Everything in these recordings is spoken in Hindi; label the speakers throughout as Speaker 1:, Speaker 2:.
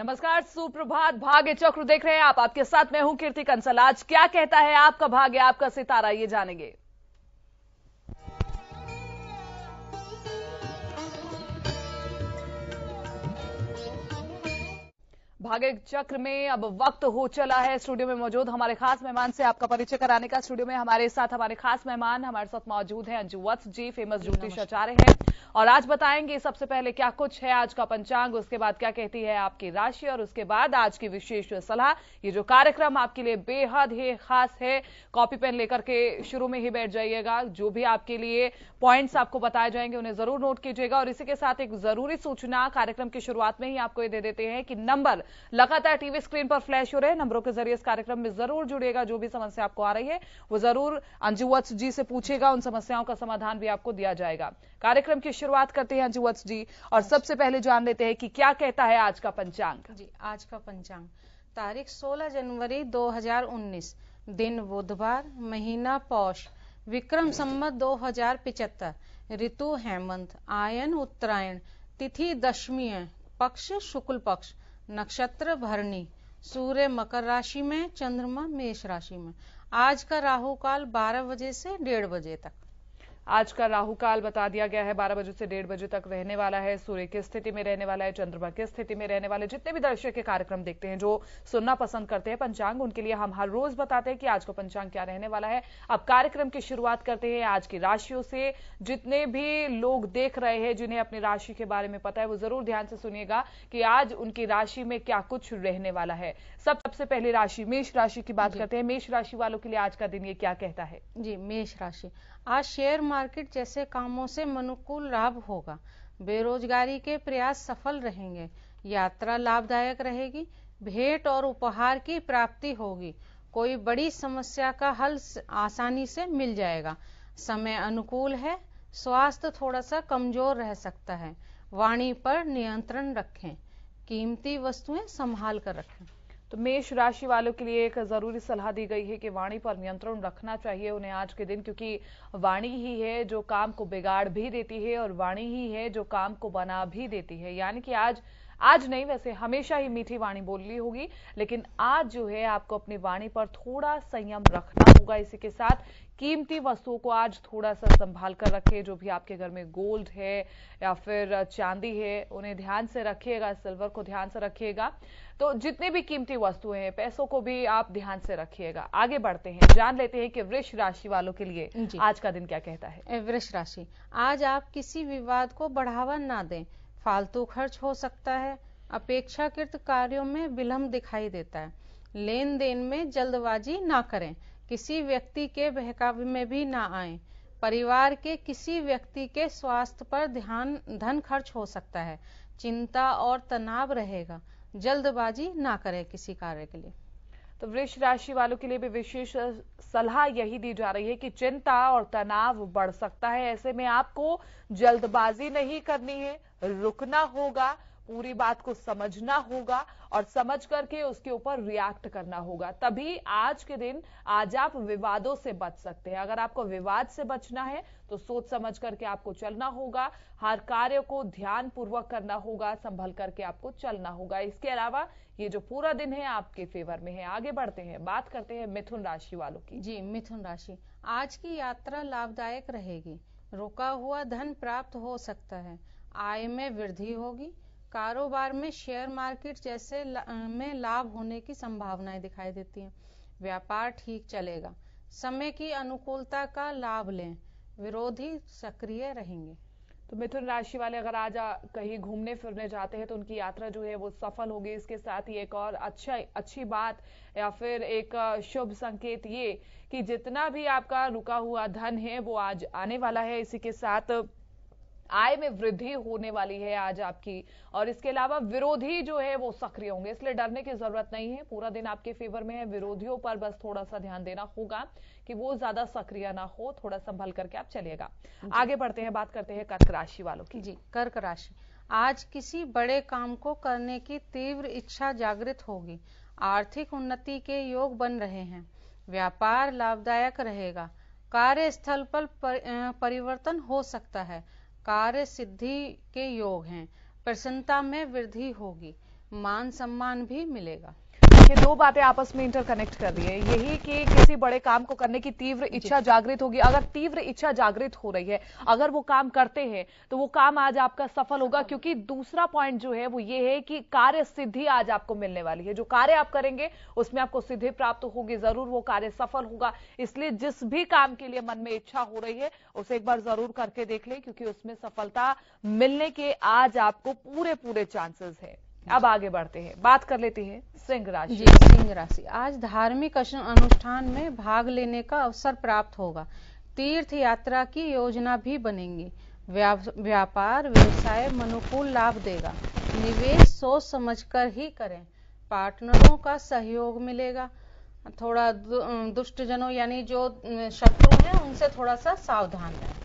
Speaker 1: नमस्कार सुप्रभात भाग्य चक्र देख रहे हैं आप आपके साथ मैं हूं कीर्ति कंसल आज क्या कहता है आपका भाग्य आपका सितारा ये जानेंगे भाग्य चक्र में अब वक्त हो चला है स्टूडियो में मौजूद हमारे खास मेहमान से आपका परिचय कराने का स्टूडियो में हमारे साथ हमारे खास मेहमान हमारे साथ मौजूद हैं अंजू वत्स जी फेमस ज्योतिष आचार्य हैं और आज बताएंगे सबसे पहले क्या कुछ है आज का पंचांग उसके बाद क्या कहती है आपकी राशि और उसके बाद आज की विशेष सलाह ये जो कार्यक्रम आपके लिए बेहद ही खास है कॉपी पेन लेकर के शुरू में ही बैठ जाइएगा जो भी आपके लिए पॉइंट्स आपको बताए जाएंगे उन्हें जरूर नोट कीजिएगा और इसी के साथ एक जरूरी सूचना कार्यक्रम की शुरुआत में ही आपको ये दे देते हैं कि नंबर लगातार टीवी स्क्रीन पर फ्लैश हो रहे हैं नंबरों के जरिए इस कार्यक्रम में जरूर जुड़ेगा जो भी समस्या आपको आ रही है वो जरूर अंजुवत्स जी से पूछेगा उन समस्याओं का समाधान भी आपको दिया जाएगा कार्यक्रम की शुरुआत
Speaker 2: करते हैं जुवत्स जी और सबसे पहले जान लेते हैं कि क्या कहता है आज का पंचांग जी आज का पंचांग तारीख 16 जनवरी 2019 दिन बुधवार महीना पौष विक्रम संवत 2075 ऋतु हेमंत आयन उत्तरायण तिथि दशमी पक्ष शुक्ल पक्ष नक्षत्र भरणी सूर्य मकर राशि में चंद्रमा मेष राशि में आज का राहु काल बारह बजे से डेढ़ बजे तक आज का राहु काल बता दिया गया है बारह बजे से डेढ़
Speaker 1: बजे तक रहने वाला है सूर्य की स्थिति में रहने वाला है चंद्रमा की स्थिति में रहने वाले जितने भी दर्शक के कार्यक्रम देखते हैं जो सुनना पसंद करते हैं पंचांग उनके लिए हम हर रोज बताते हैं कि आज का पंचांग क्या रहने वाला है अब कार्यक्रम की शुरुआत करते हैं आज की राशियों से जितने भी लोग देख रहे हैं जिन्हें अपनी राशि के बारे में पता है वो जरूर ध्यान से सुनिएगा कि आज उनकी राशि में क्या कुछ
Speaker 2: रहने वाला है सबसे पहले राशि मेष राशि की बात करते हैं मेष राशि वालों के लिए आज का दिन ये क्या कहता है जी मेष राशि आज शेयर मार्केट जैसे कामों से अनुकूल लाभ होगा बेरोजगारी के प्रयास सफल रहेंगे यात्रा लाभदायक रहेगी भेंट और उपहार की प्राप्ति होगी कोई बड़ी समस्या का हल आसानी से मिल जाएगा समय अनुकूल है स्वास्थ्य थोड़ा सा कमजोर रह सकता है वाणी पर नियंत्रण रखें कीमती वस्तुएं संभाल कर रखें तो मेष राशि वालों के लिए एक जरूरी सलाह दी गई है कि वाणी पर नियंत्रण रखना
Speaker 1: चाहिए उन्हें आज के दिन क्योंकि वाणी ही है जो काम को बिगाड़ भी देती है और वाणी ही है जो काम को बना भी देती है यानी कि आज आज नहीं वैसे हमेशा ही मीठी वाणी बोलनी होगी लेकिन आज जो है आपको अपनी वाणी पर थोड़ा संयम रखना होगा इसी के साथ कीमती वस्तुओं को आज थोड़ा सा संभाल कर रखे जो भी आपके घर में गोल्ड है या फिर चांदी है उन्हें ध्यान से रखिएगा सिल्वर को ध्यान से रखिएगा तो जितने भी कीमती वस्तुएं हैं पैसों को भी आप ध्यान से रखिएगा आगे बढ़ते हैं जान लेते हैं कि वृक्ष
Speaker 2: राशि वालों के लिए आज का दिन क्या कहता है वृक्ष राशि आज आप किसी विवाद को बढ़ावा ना दें फालतू खर्च हो सकता है अपेक्षाकृत कार्यों में विलंब दिखाई देता है लेन देन में जल्दबाजी ना करें किसी व्यक्ति के बहकावे में भी ना आए परिवार के किसी व्यक्ति के स्वास्थ्य पर ध्यान धन खर्च हो सकता है चिंता और तनाव रहेगा जल्दबाजी ना करें किसी कार्य के लिए तो वृक्ष राशि वालों के लिए भी विशेष सलाह यही
Speaker 1: दी जा रही है कि चिंता और तनाव बढ़ सकता है ऐसे में आपको जल्दबाजी नहीं करनी है रुकना होगा पूरी बात को समझना होगा और समझ करके उसके ऊपर रिएक्ट करना होगा तभी आज के दिन आज आप विवादों से बच सकते हैं अगर आपको विवाद से बचना है तो सोच समझ करके आपको चलना होगा हर कार्य को ध्यान पूर्वक करना होगा संभल करके आपको चलना होगा इसके अलावा ये जो
Speaker 2: पूरा दिन है आपके फेवर में है आगे बढ़ते हैं बात करते हैं मिथुन राशि वालों की जी मिथुन राशि आज की यात्रा लाभदायक रहेगी रुका हुआ धन प्राप्त हो सकता है आय में वृद्धि होगी कारोबार में शेयर मार्केट जैसे ला, में लाभ होने की संभावनाएं दिखाई देती हैं व्यापार ठीक चलेगा समय की अनुकूलता का लाभ लें विरोधी सक्रिय रहेंगे तो मिथुन राशि
Speaker 1: वाले अगर आज कहीं घूमने फिरने जाते हैं तो उनकी यात्रा जो है वो सफल होगी इसके साथ ही एक और अच्छा अच्छी बात या फिर एक शुभ संकेत ये कि जितना भी आपका रुका हुआ धन है वो आज आने वाला है इसी के साथ आय में वृद्धि होने वाली है आज आपकी और इसके अलावा विरोधी जो है वो सक्रिय होंगे इसलिए डरने की जरूरत नहीं है पूरा दिन आपके फेवर में है विरोधियों पर बस थोड़ा सा ध्यान देना होगा कि वो
Speaker 2: ज्यादा सक्रिय ना हो थोड़ा संभल करके आप चलिएगा आगे बढ़ते हैं बात करते हैं कर्क राशि वालों की जी कर्क राशि आज किसी बड़े काम को करने की तीव्र इच्छा जागृत होगी आर्थिक उन्नति के योग बन रहे हैं व्यापार लाभदायक रहेगा कार्यस्थल पर परिवर्तन हो सकता है कार्य सिद्धि के योग हैं प्रसन्नता में वृद्धि होगी मान सम्मान भी मिलेगा
Speaker 1: ये दो बातें आपस में इंटरकनेक्ट कर रही है
Speaker 2: यही कि किसी बड़े काम को करने की तीव्र
Speaker 1: इच्छा जागृत होगी अगर तीव्र इच्छा जागृत हो रही है अगर वो काम करते हैं तो वो काम आज आपका सफल होगा क्योंकि दूसरा पॉइंट जो है वो ये है कि कार्य सिद्धि आज आपको मिलने वाली है जो कार्य आप करेंगे उसमें आपको सिद्धि प्राप्त होगी जरूर वो कार्य सफल होगा इसलिए जिस भी काम के लिए मन में इच्छा हो रही है उसे एक बार जरूर करके देख ले क्योंकि उसमें सफलता
Speaker 2: मिलने के आज आपको पूरे पूरे चांसेस है अब आगे बढ़ते हैं बात कर लेते हैं सिंह राशि जी सिंह राशि आज धार्मिक अनुष्ठान में भाग लेने का अवसर प्राप्त होगा तीर्थ यात्रा की योजना भी बनेंगी व्यापार व्यवसाय मनुकूल लाभ देगा निवेश सोच समझकर ही करें पार्टनरों का सहयोग मिलेगा थोड़ा दुष्ट जनों यानी जो शत्रु हैं उनसे थोड़ा सा सावधान रहें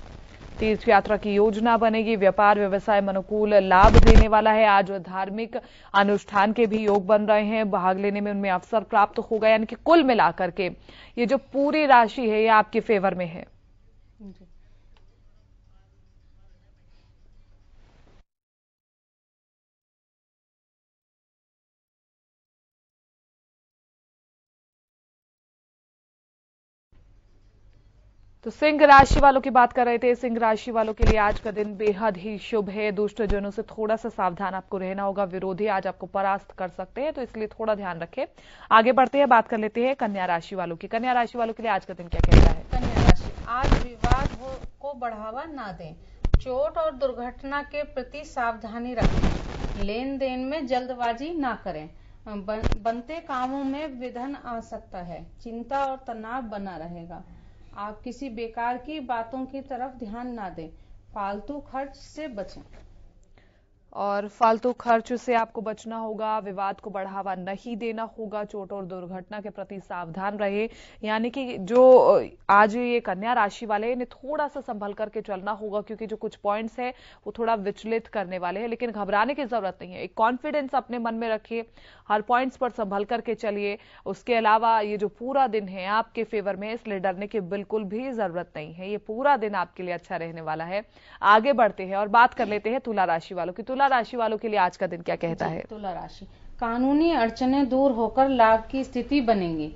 Speaker 1: तीर्थ यात्रा की योजना बनेगी व्यापार व्यवसाय में अनुकूल लाभ देने वाला है आज धार्मिक अनुष्ठान के भी योग बन रहे हैं भाग लेने में उनमें अवसर प्राप्त होगा यानी कि कुल मिलाकर के ये जो पूरी राशि है ये आपके फेवर में है तो सिंह राशि वालों की बात कर रहे थे सिंह राशि वालों के लिए आज का दिन बेहद ही शुभ है दुष्टजनों से थोड़ा सा सावधान आपको रहना होगा विरोधी आज आपको परास्त कर सकते हैं तो इसलिए थोड़ा ध्यान रखें आगे बढ़ते हैं बात कर लेते हैं कन्या राशि वालों की कन्या राशि वालों के लिए आज का दिन क्या कहता है
Speaker 2: कन्या राशि आज विवाद को बढ़ावा ना दे चोट और दुर्घटना के प्रति सावधानी रखें लेन देन में जल्दबाजी ना करें बनते कामों में विधन आ सकता है चिंता और तनाव बना रहेगा आप किसी बेकार की बातों की तरफ ध्यान ना दें फालतू खर्च से बचें और फालतू खर्च से आपको बचना होगा विवाद को बढ़ावा नहीं
Speaker 1: देना होगा चोट और दुर्घटना के प्रति सावधान रहे यानी कि जो आज ये कन्या राशि वाले इन्हें थोड़ा सा संभल करके चलना होगा क्योंकि जो कुछ पॉइंट्स है वो थोड़ा विचलित करने वाले हैं लेकिन घबराने की जरूरत नहीं है एक कॉन्फिडेंस अपने मन में रखिए हर पॉइंट्स पर संभल करके चलिए उसके अलावा ये जो पूरा दिन है आपके फेवर में इसलिए डरने की बिल्कुल भी जरूरत नहीं है ये पूरा दिन आपके लिए अच्छा रहने वाला है आगे बढ़ते हैं और बात कर लेते
Speaker 2: हैं तुला राशि वालों की तुला तुला राशि वालों के लिए आज का दिन क्या कहता है तुला राशि कानूनी अड़चने दूर होकर लाभ की स्थिति बनेगी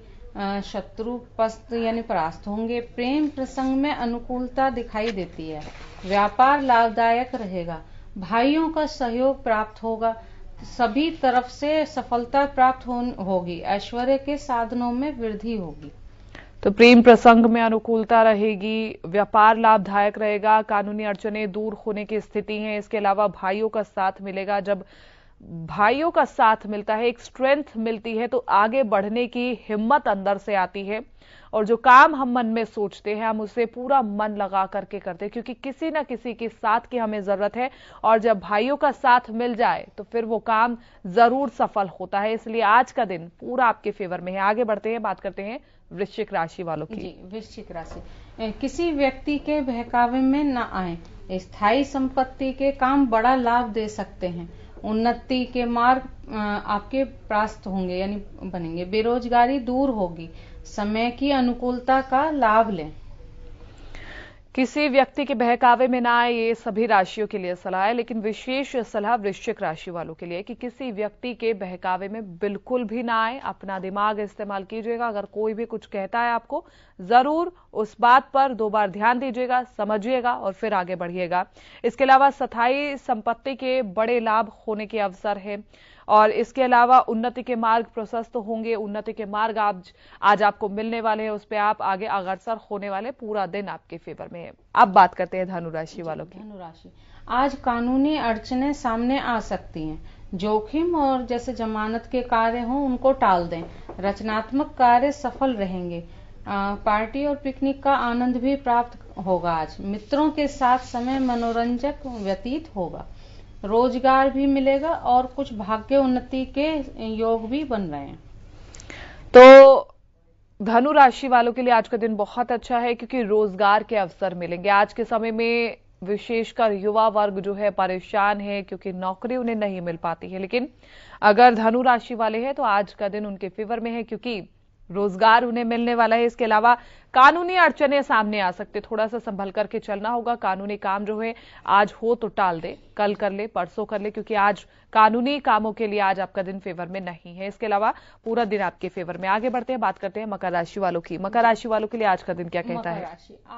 Speaker 2: शत्रु पस्त यानी परास्त होंगे प्रेम प्रसंग में अनुकूलता दिखाई देती है व्यापार लाभदायक रहेगा भाइयों का सहयोग प्राप्त होगा सभी तरफ से सफलता प्राप्त होगी ऐश्वर्य के साधनों में वृद्धि होगी
Speaker 1: तो प्रेम प्रसंग में अनुकूलता रहेगी व्यापार लाभदायक रहेगा कानूनी अड़चने दूर होने की स्थिति है इसके अलावा भाइयों का साथ मिलेगा जब भाइयों का साथ मिलता है एक स्ट्रेंथ मिलती है तो आगे बढ़ने की हिम्मत अंदर से आती है और जो काम हम मन में सोचते हैं हम उसे पूरा मन लगा करके करते हैं क्योंकि किसी ना किसी के साथ की हमें जरूरत है और जब भाइयों का साथ मिल जाए तो फिर वो काम जरूर सफल होता है इसलिए आज
Speaker 2: का दिन पूरा आपके फेवर में है आगे बढ़ते हैं बात करते हैं वृश्चिक राशि वालों की वृश्चिक राशि किसी व्यक्ति के बहकावे में न आए स्थायी संपत्ति के काम बड़ा लाभ दे सकते हैं उन्नति के मार्ग आपके प्रास्त होंगे यानी बनेंगे बेरोजगारी दूर होगी समय की अनुकूलता का लाभ लें किसी व्यक्ति के बहकावे में ना आए ये सभी राशियों के लिए सलाह
Speaker 1: है लेकिन विशेष सलाह वृश्चिक राशि वालों के लिए कि किसी व्यक्ति के बहकावे में बिल्कुल भी ना आए अपना दिमाग इस्तेमाल कीजिएगा अगर कोई भी कुछ कहता है आपको जरूर उस बात पर दो बार ध्यान दीजिएगा समझिएगा और फिर आगे बढ़िएगा इसके अलावा स्थायी संपत्ति के बड़े लाभ होने के अवसर है और इसके अलावा उन्नति के मार्ग प्रशस्त होंगे उन्नति के मार्ग आप आज आपको मिलने वाले हैं उस पर आप आगे अग्रसर होने वाले पूरा दिन आपके फेवर में है
Speaker 2: अब बात करते हैं धनुराशि वालों की धनुराशि आज कानूनी अड़चने सामने आ सकती हैं जोखिम और जैसे जमानत के कार्य हों उनको टाल दें रचनात्मक कार्य सफल रहेंगे पार्टी और पिकनिक का आनंद भी प्राप्त होगा आज मित्रों के साथ समय मनोरंजक व्यतीत होगा रोजगार भी मिलेगा और कुछ भाग्य उन्नति के योग भी बन रहे हैं तो धनु राशि वालों के लिए आज का दिन बहुत अच्छा
Speaker 1: है क्योंकि रोजगार के अवसर मिलेंगे आज के समय में विशेषकर युवा वर्ग जो है परेशान है क्योंकि नौकरी उन्हें नहीं मिल पाती है लेकिन अगर धनु राशि वाले हैं तो आज का दिन उनके फेवर में है क्योंकि रोजगार उन्हें मिलने वाला है इसके अलावा कानूनी अड़चने सामने आ सकते थोड़ा सा संभल करके चलना होगा कानूनी काम जो है आज हो तो टाल दे कल कर ले परसों कर ले क्योंकि आज कानूनी कामों के लिए आज आपका दिन फेवर में नहीं है इसके अलावा पूरा दिन आपके फेवर में आगे बढ़ते हैं बात करते हैं मकर राशि वालों की मकर राशि वालों के लिए आज का दिन क्या कहता है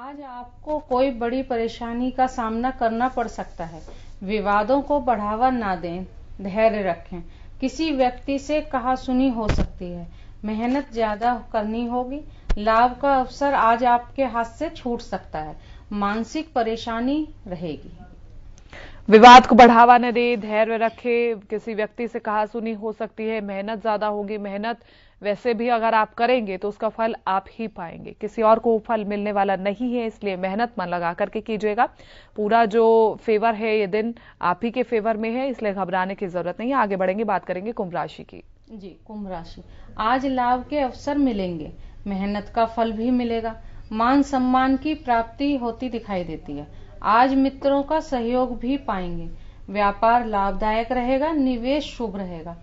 Speaker 2: आज आपको कोई बड़ी परेशानी का सामना करना पड़ सकता है विवादों को बढ़ावा ना दें धैर्य रखें किसी व्यक्ति से कहा सुनी हो सकती है मेहनत ज्यादा करनी होगी लाभ का अवसर आज आपके हाथ से छूट सकता है मानसिक परेशानी रहेगी
Speaker 1: विवाद को बढ़ावा न दे धैर्य रखे किसी व्यक्ति से कहा सुनी हो सकती है मेहनत ज्यादा होगी मेहनत वैसे भी अगर आप करेंगे तो उसका फल आप ही पाएंगे किसी और को फल मिलने वाला नहीं है इसलिए मेहनत मन लगा करके कीजिएगा पूरा जो फेवर है ये दिन आप ही के फेवर में है इसलिए घबराने की जरूरत नहीं है आगे बढ़ेंगे बात करेंगे कुंभ राशि की
Speaker 2: जी कुंभ राशि आज लाभ के अवसर मिलेंगे मेहनत का फल भी मिलेगा मान सम्मान की प्राप्ति होती दिखाई देती है आज मित्रों का सहयोग भी पाएंगे व्यापार लाभदायक रहेगा निवेश शुभ रहेगा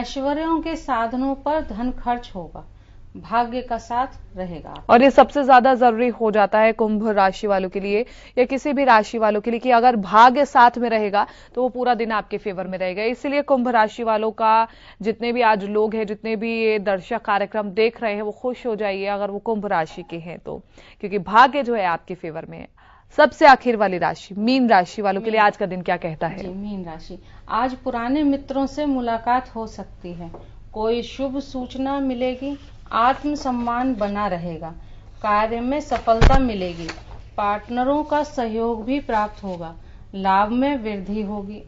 Speaker 2: ऐश्वर्यों के साधनों पर धन खर्च होगा भाग्य का साथ रहेगा और ये
Speaker 1: सबसे ज्यादा जरूरी हो जाता है कुंभ राशि वालों के लिए या किसी भी राशि वालों के लिए कि अगर भाग्य साथ में रहेगा तो वो पूरा दिन आपके फेवर में रहेगा इसलिए कुंभ राशि वालों का जितने भी आज लोग हैं जितने भी ये दर्शक कार्यक्रम देख रहे हैं वो खुश हो जाइए अगर वो कुंभ राशि के हैं तो क्योंकि
Speaker 2: भाग्य जो है आपके फेवर में है सबसे आखिर वाली राशि मीन राशि वालों के लिए आज का दिन क्या कहता है मीन राशि आज पुराने मित्रों से मुलाकात हो सकती है कोई शुभ सूचना मिलेगी आत्मसम्मान बना रहेगा कार्य में सफलता मिलेगी पार्टनरों का सहयोग भी प्राप्त होगा लाभ में वृद्धि होगी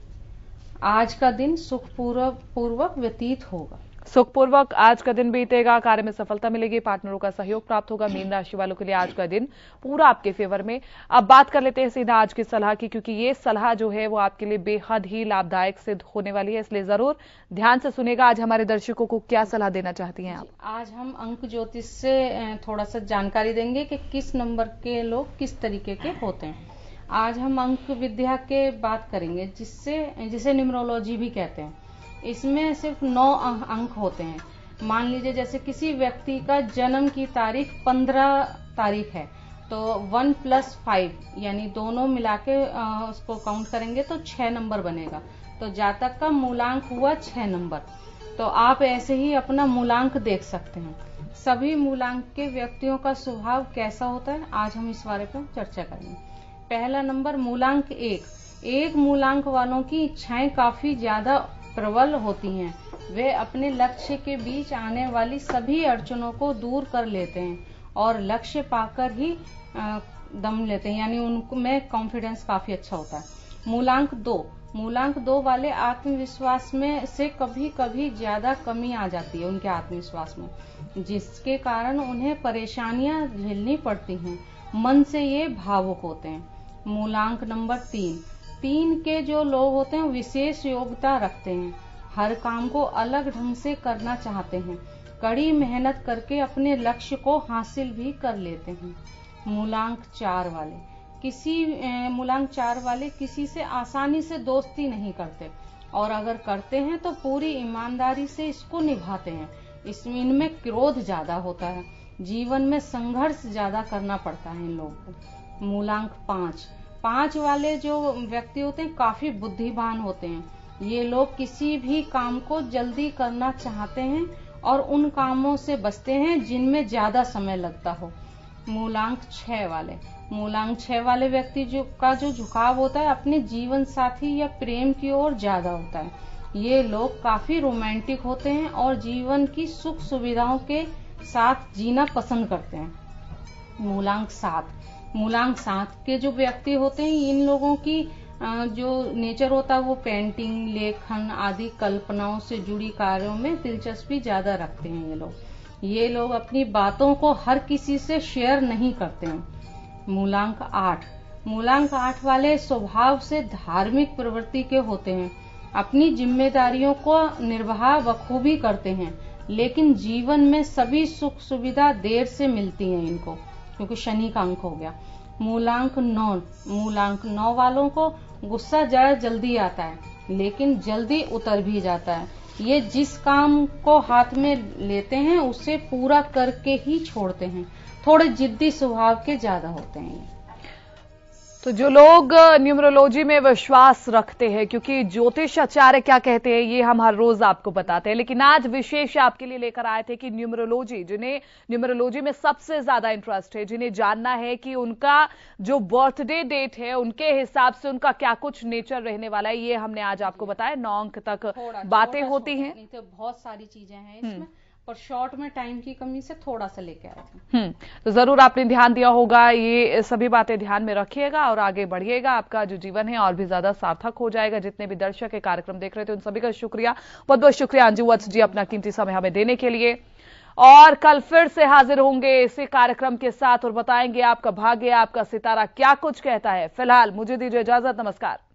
Speaker 2: आज का दिन सुखपूर्वक पूर्वक व्यतीत होगा
Speaker 1: सुखपूर्वक आज का दिन बीतेगा कार्य में सफलता मिलेगी पार्टनरों का सहयोग प्राप्त होगा मीन राशि वालों के लिए आज का दिन पूरा आपके फेवर में अब बात कर लेते हैं सीधा आज की सलाह की क्योंकि ये सलाह जो है वो आपके लिए बेहद ही लाभदायक सिद्ध होने वाली है इसलिए जरूर ध्यान से सुनेगा आज हमारे दर्शकों को क्या सलाह देना चाहती है आप
Speaker 2: आज हम अंक ज्योतिष से थोड़ा सा जानकारी देंगे कि किस नंबर के लोग किस तरीके के होते हैं आज हम अंक विद्या के बात करेंगे जिससे जिसे न्यूमरोलॉजी भी कहते हैं इसमें सिर्फ नौ अं- अंक होते हैं मान लीजिए जैसे किसी व्यक्ति का जन्म की तारीख पंद्रह तारीख है तो वन प्लस फाइव यानी दोनों मिला के उसको काउंट करेंगे तो छः नंबर बनेगा तो जातक का मूलांक हुआ छः नंबर तो आप ऐसे ही अपना मूलांक देख सकते हैं सभी मूलांक के व्यक्तियों का स्वभाव कैसा होता है आज हम इस बारे पर चर्चा करेंगे पहला नंबर मूलांक एक एक मूलांक वालों की इच्छाएं काफी ज्यादा प्रबल होती हैं वे अपने लक्ष्य के बीच आने वाली सभी अड़चनों को दूर कर लेते हैं और लक्ष्य पाकर ही दम लेते हैं यानी उनको में कॉन्फिडेंस काफी अच्छा होता है मूलांक दो मूलांक दो वाले आत्मविश्वास में से कभी कभी ज्यादा कमी आ जाती है उनके आत्मविश्वास में जिसके कारण उन्हें परेशानियां झेलनी पड़ती हैं मन से ये भावुक होते हैं मूलांक नंबर तीन तीन के जो लोग होते हैं विशेष योग्यता रखते हैं हर काम को अलग ढंग से करना चाहते हैं कड़ी मेहनत करके अपने लक्ष्य को हासिल भी कर लेते हैं मूलांक चार वाले किसी मूलांक चार वाले किसी से आसानी से दोस्ती नहीं करते और अगर करते हैं तो पूरी ईमानदारी से इसको निभाते हैं इसमें इनमें क्रोध ज्यादा होता है जीवन में संघर्ष ज्यादा करना पड़ता है इन लोगों को मूलांक पांच पांच वाले जो व्यक्ति होते हैं काफी बुद्धिमान होते हैं ये लोग किसी भी काम को जल्दी करना चाहते हैं और उन कामों से बचते हैं जिनमें ज्यादा समय लगता हो मूलांक छह वाले मूलांक छह वाले व्यक्ति जो का जो झुकाव होता है अपने जीवन साथी या प्रेम की ओर ज्यादा होता है ये लोग काफी रोमांटिक होते हैं और जीवन की सुख सुविधाओं के साथ जीना पसंद करते हैं मूलांक सात मूलांग सात के जो व्यक्ति होते हैं इन लोगों की जो नेचर होता है वो पेंटिंग लेखन आदि कल्पनाओं से जुड़ी कार्यों में दिलचस्पी ज्यादा रखते हैं ये लोग ये लोग अपनी बातों को हर किसी से शेयर नहीं करते हैं मूलांक आठ मूलांक आठ वाले स्वभाव से धार्मिक प्रवृत्ति के होते हैं अपनी जिम्मेदारियों को निर्वाह बखूबी करते हैं लेकिन जीवन में सभी सुख सुविधा देर से मिलती है इनको क्योंकि शनि का अंक हो गया मूलांक नौ मूलांक नौ वालों को गुस्सा जरा जल्दी आता है लेकिन जल्दी उतर भी जाता है ये जिस काम को हाथ में लेते हैं उसे पूरा करके ही छोड़ते हैं थोड़े जिद्दी स्वभाव के ज्यादा होते हैं तो जो लोग न्यूमरोलॉजी में विश्वास रखते
Speaker 1: हैं क्योंकि ज्योतिष आचार्य क्या कहते हैं ये हम हर रोज आपको बताते हैं लेकिन आज विशेष आपके लिए लेकर आए थे कि न्यूमरोलॉजी जिन्हें न्यूमरोलॉजी में सबसे ज्यादा इंटरेस्ट है जिन्हें जानना है कि उनका जो बर्थडे डेट है उनके हिसाब से उनका क्या कुछ नेचर रहने वाला है ये हमने आज आपको बताया नौ अंक तक बातें होती हैं
Speaker 2: तो बहुत सारी चीजें हैं हम्म। इसमें और शॉर्ट में टाइम की कमी से थोड़ा सा लेके आए थे
Speaker 1: हम्म, तो जरूर आपने ध्यान दिया होगा ये सभी बातें ध्यान में रखिएगा और आगे बढ़िएगा आपका जो जीवन है और भी ज्यादा सार्थक हो जाएगा जितने भी दर्शक कार्यक्रम देख रहे थे उन सभी का शुक्रिया बहुत बहुत शुक्रिया अंजू वत्स जी अपना कीमती समय हमें देने के लिए और कल फिर से हाजिर होंगे इसी कार्यक्रम के साथ और बताएंगे आपका भाग्य आपका सितारा क्या कुछ कहता है फिलहाल मुझे दीजिए इजाजत नमस्कार